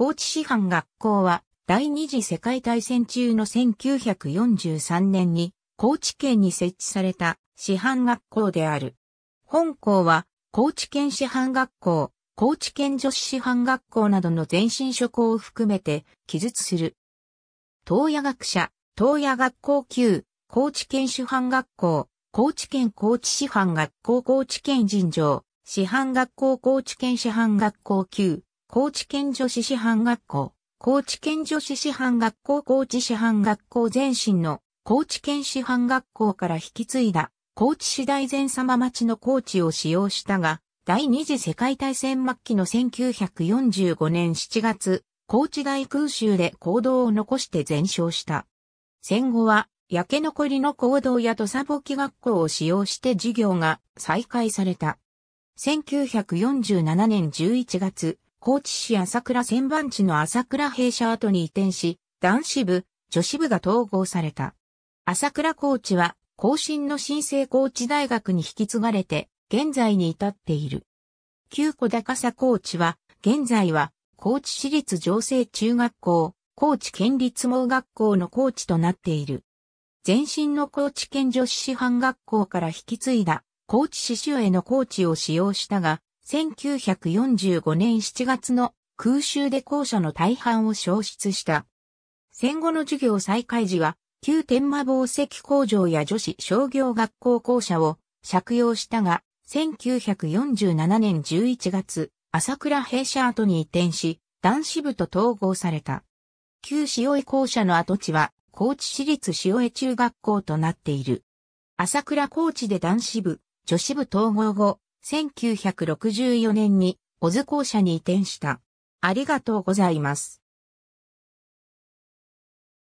高知師範学校は、第二次世界大戦中の1943年に、高知県に設置された師範学校である。本校は、高知県師範学校、高知県女子師範学校などの前身諸校を含めて、記述する。東野学者、東野学校級、高知県師範学校、高知県高知師範学校高知県尋常、師範学校高知県師範学校級、高知県女子師範学校、高知県女子師範学校高知師範学校前身の高知県師範学校から引き継いだ高知市大前様町の高知を使用したが、第二次世界大戦末期の1945年7月、高知大空襲で行動を残して全焼した。戦後は、焼け残りの行動や土砂簿記学校を使用して授業が再開された。1947年11月、高知市朝倉千番地の朝倉弊社跡に移転し、男子部、女子部が統合された。朝倉高知は、後進の新生高知大学に引き継がれて、現在に至っている。旧小高佐高知は、現在は、高知市立情勢中学校、高知県立盲学校の高知となっている。前身の高知県女子師範学校から引き継いだ、高知市主への高知を使用したが、1945年7月の空襲で校舎の大半を消失した。戦後の授業再開時は、旧天馬防石工場や女子商業学校校舎を借用したが、1947年11月、朝倉弊社跡に移転し、男子部と統合された。旧塩江校舎の跡地は、高知市立塩江中学校となっている。朝倉高知で男子部、女子部統合後、1964年に小津校舎に移転した。ありがとうございます。